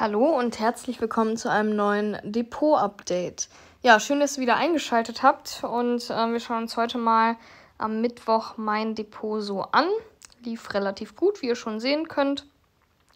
Hallo und herzlich willkommen zu einem neuen Depot-Update. Ja, schön, dass ihr wieder eingeschaltet habt und äh, wir schauen uns heute mal am Mittwoch mein Depot so an. Lief relativ gut, wie ihr schon sehen könnt.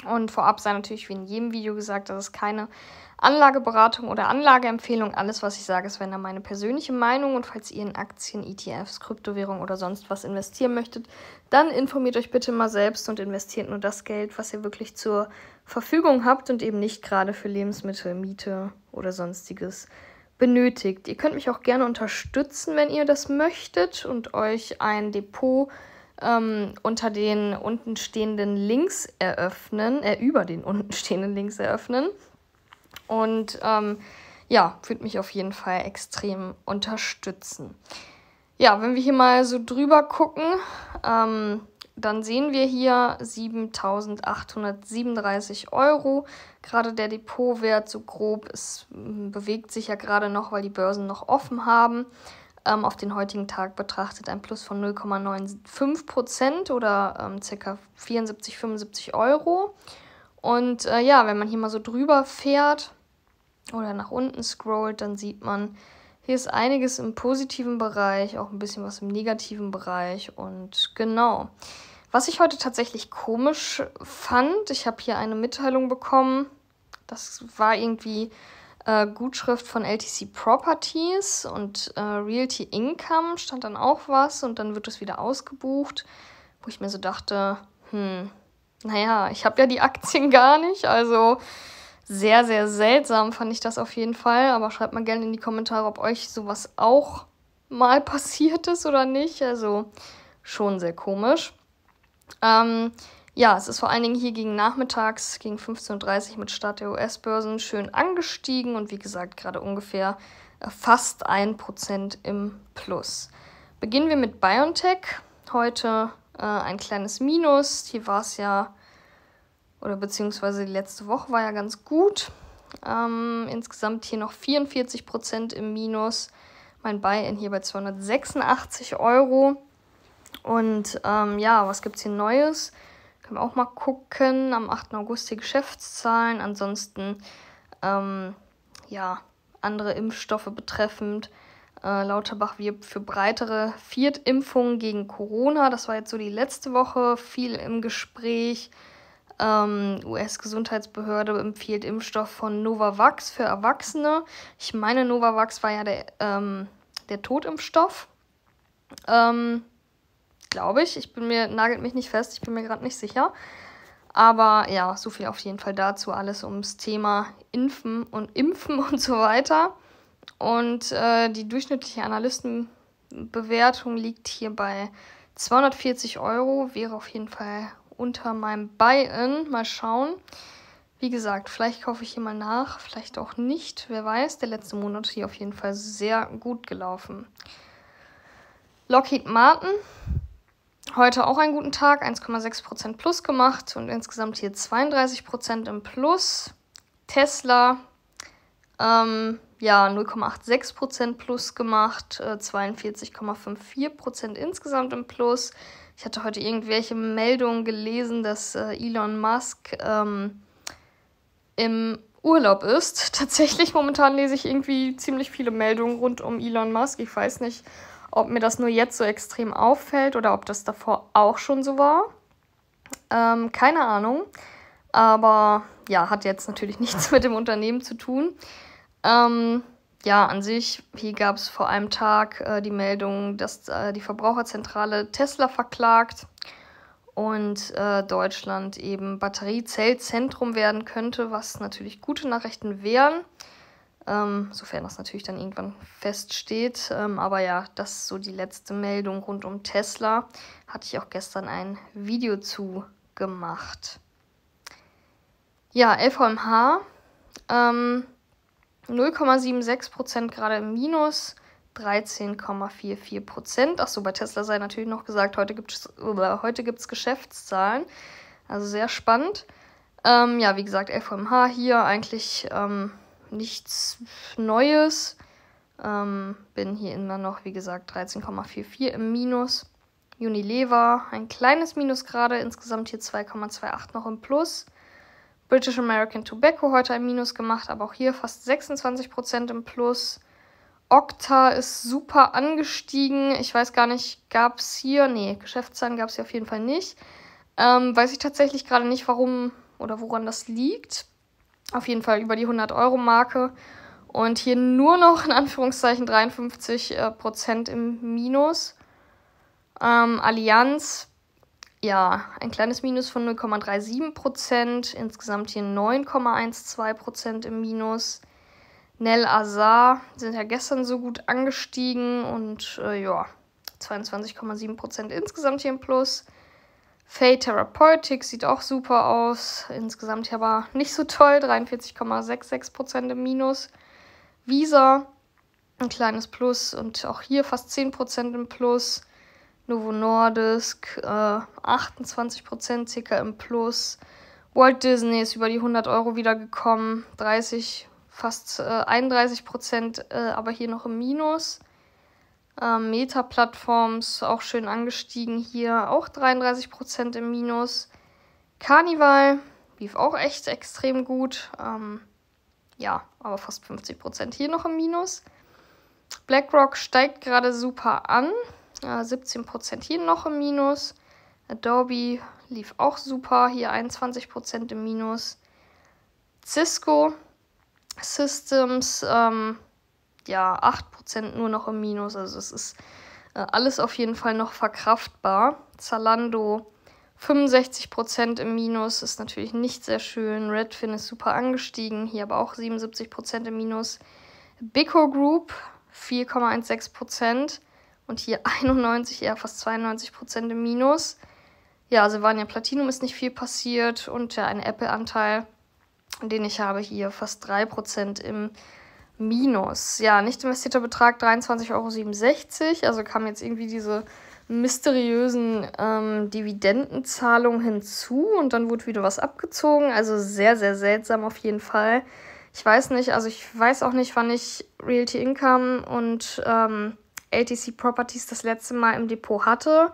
Und vorab sei natürlich wie in jedem Video gesagt, das ist keine Anlageberatung oder Anlageempfehlung. Alles, was ich sage, ist wenn ihr meine persönliche Meinung. Und falls ihr in Aktien, ETFs, Kryptowährung oder sonst was investieren möchtet, dann informiert euch bitte mal selbst und investiert nur das Geld, was ihr wirklich zur Verfügung habt und eben nicht gerade für Lebensmittel, Miete oder sonstiges benötigt. Ihr könnt mich auch gerne unterstützen, wenn ihr das möchtet und euch ein Depot ähm, unter den untenstehenden Links eröffnen, äh, über den untenstehenden Links eröffnen. Und ähm, ja, würde mich auf jeden Fall extrem unterstützen. Ja, wenn wir hier mal so drüber gucken, ähm, dann sehen wir hier 7.837 Euro. Gerade der Depotwert so grob, es bewegt sich ja gerade noch, weil die Börsen noch offen haben ähm, auf den heutigen Tag betrachtet ein Plus von 0,95 Prozent oder ähm, ca. 74, 75 Euro. Und äh, ja, wenn man hier mal so drüber fährt oder nach unten scrollt, dann sieht man, hier ist einiges im positiven Bereich, auch ein bisschen was im negativen Bereich und genau. Was ich heute tatsächlich komisch fand, ich habe hier eine Mitteilung bekommen, das war irgendwie äh, Gutschrift von LTC Properties und äh, Realty Income stand dann auch was und dann wird es wieder ausgebucht, wo ich mir so dachte, hm, naja, ich habe ja die Aktien gar nicht, also sehr, sehr seltsam fand ich das auf jeden Fall, aber schreibt mal gerne in die Kommentare, ob euch sowas auch mal passiert ist oder nicht, also schon sehr komisch. Ähm, ja, es ist vor allen Dingen hier gegen nachmittags, gegen 15.30 Uhr mit Start der US-Börsen schön angestiegen und wie gesagt gerade ungefähr äh, fast 1% im Plus. Beginnen wir mit BioNTech. Heute äh, ein kleines Minus. Hier war es ja, oder beziehungsweise die letzte Woche war ja ganz gut. Ähm, insgesamt hier noch 44% im Minus. Mein Buy-in hier bei 286 Euro. Und ähm, ja, was gibt es hier Neues? Können wir auch mal gucken. Am 8. August die Geschäftszahlen. Ansonsten, ähm, ja, andere Impfstoffe betreffend. Äh, Lauterbach wirbt für breitere Viertimpfungen gegen Corona. Das war jetzt so die letzte Woche viel im Gespräch. Ähm, US-Gesundheitsbehörde empfiehlt Impfstoff von Novavax für Erwachsene. Ich meine, Novavax war ja der, ähm, der Totimpfstoff. Ähm, glaube ich. Ich bin mir, nagelt mich nicht fest, ich bin mir gerade nicht sicher. Aber ja, so viel auf jeden Fall dazu. Alles ums Thema Impfen und Impfen und so weiter. Und äh, die durchschnittliche Analystenbewertung liegt hier bei 240 Euro. Wäre auf jeden Fall unter meinem Buy-in. Mal schauen. Wie gesagt, vielleicht kaufe ich hier mal nach, vielleicht auch nicht. Wer weiß, der letzte Monat hier auf jeden Fall sehr gut gelaufen. Lockheed Martin heute auch einen guten Tag, 1,6% plus gemacht und insgesamt hier 32% im Plus. Tesla, ähm, ja, 0,86% plus gemacht, äh, 42,54% insgesamt im Plus. Ich hatte heute irgendwelche Meldungen gelesen, dass äh, Elon Musk ähm, im Urlaub ist. Tatsächlich, momentan lese ich irgendwie ziemlich viele Meldungen rund um Elon Musk. Ich weiß nicht, ob mir das nur jetzt so extrem auffällt oder ob das davor auch schon so war. Ähm, keine Ahnung. Aber ja, hat jetzt natürlich nichts mit dem Unternehmen zu tun. Ähm, ja, an sich, hier gab es vor einem Tag äh, die Meldung, dass äh, die Verbraucherzentrale Tesla verklagt und äh, Deutschland eben Batteriezellzentrum werden könnte, was natürlich gute Nachrichten wären. Ähm, sofern das natürlich dann irgendwann feststeht. Ähm, aber ja, das ist so die letzte Meldung rund um Tesla. Hatte ich auch gestern ein Video zu gemacht. Ja, LVMH. Ähm, 0,76% gerade im Minus, 13,44%. Achso, bei Tesla sei natürlich noch gesagt, heute gibt es Geschäftszahlen. Also sehr spannend. Ähm, ja, wie gesagt, LVMH hier eigentlich ähm, nichts Neues. Ähm, bin hier immer noch, wie gesagt, 13,44 im Minus. Unilever, ein kleines Minus gerade, insgesamt hier 2,28 noch im Plus. British American Tobacco heute ein Minus gemacht, aber auch hier fast 26% im Plus. Okta ist super angestiegen. Ich weiß gar nicht, gab es hier, nee, Geschäftszahlen gab es hier auf jeden Fall nicht. Ähm, weiß ich tatsächlich gerade nicht, warum oder woran das liegt auf jeden Fall über die 100-Euro-Marke. Und hier nur noch in Anführungszeichen 53 äh, Prozent im Minus. Ähm, Allianz, ja, ein kleines Minus von 0,37 Prozent. Insgesamt hier 9,12 Prozent im Minus. Nel Azar sind ja gestern so gut angestiegen und äh, ja, 22,7 Prozent insgesamt hier im Plus. Fade Therapeutics sieht auch super aus. Insgesamt hier aber nicht so toll. 43,66% im Minus. Visa, ein kleines Plus und auch hier fast 10% im Plus. Novo Nordisk, äh, 28% circa im Plus. Walt Disney ist über die 100 Euro wiedergekommen. 30, fast äh, 31%, äh, aber hier noch im Minus. Ähm, Meta-Plattforms auch schön angestiegen hier, auch 33% im Minus. Carnival lief auch echt extrem gut. Ähm, ja, aber fast 50% hier noch im Minus. BlackRock steigt gerade super an. Äh, 17% hier noch im Minus. Adobe lief auch super, hier 21% im Minus. Cisco Systems ähm, ja 8% nur noch im Minus. Also es ist äh, alles auf jeden Fall noch verkraftbar. Zalando 65% im Minus ist natürlich nicht sehr schön. Redfin ist super angestiegen, hier aber auch 77% im Minus. Bico Group 4,16% und hier 91, eher fast 92% im Minus. Ja, Silvania Platinum ist nicht viel passiert und ja, ein Apple-Anteil, den ich habe hier fast 3% im Minus Minus. Ja, nicht investierter Betrag 23,67 Euro. Also kamen jetzt irgendwie diese mysteriösen ähm, Dividendenzahlungen hinzu und dann wurde wieder was abgezogen. Also sehr, sehr seltsam auf jeden Fall. Ich weiß nicht, also ich weiß auch nicht, wann ich Realty Income und ähm, ATC Properties das letzte Mal im Depot hatte.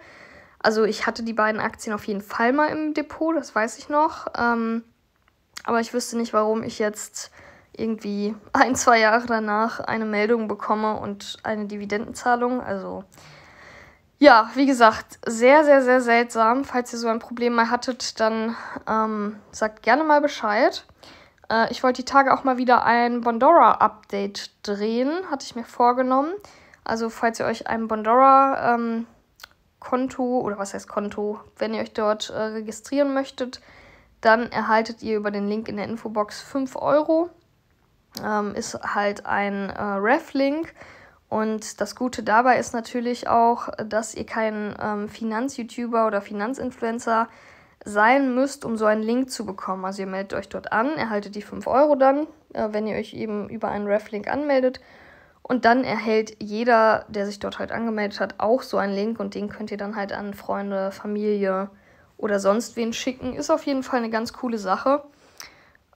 Also ich hatte die beiden Aktien auf jeden Fall mal im Depot, das weiß ich noch. Ähm, aber ich wüsste nicht, warum ich jetzt irgendwie ein, zwei Jahre danach eine Meldung bekomme und eine Dividendenzahlung. Also ja, wie gesagt, sehr, sehr, sehr seltsam. Falls ihr so ein Problem mal hattet, dann ähm, sagt gerne mal Bescheid. Äh, ich wollte die Tage auch mal wieder ein Bondora-Update drehen, hatte ich mir vorgenommen. Also falls ihr euch ein Bondora... Ähm, Konto oder was heißt Konto, wenn ihr euch dort äh, registrieren möchtet, dann erhaltet ihr über den Link in der Infobox 5 Euro ähm, ist halt ein äh, Ref-Link. Und das Gute dabei ist natürlich auch, dass ihr kein ähm, Finanz-YouTuber oder Finanzinfluencer sein müsst, um so einen Link zu bekommen. Also ihr meldet euch dort an, erhaltet die 5 Euro dann, äh, wenn ihr euch eben über einen Ref-Link anmeldet. Und dann erhält jeder, der sich dort halt angemeldet hat, auch so einen Link und den könnt ihr dann halt an Freunde, Familie oder sonst wen schicken. Ist auf jeden Fall eine ganz coole Sache.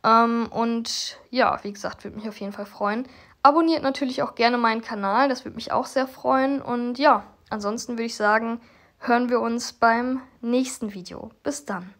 Ähm, und ja, wie gesagt, würde mich auf jeden Fall freuen. Abonniert natürlich auch gerne meinen Kanal, das würde mich auch sehr freuen. Und ja, ansonsten würde ich sagen, hören wir uns beim nächsten Video. Bis dann.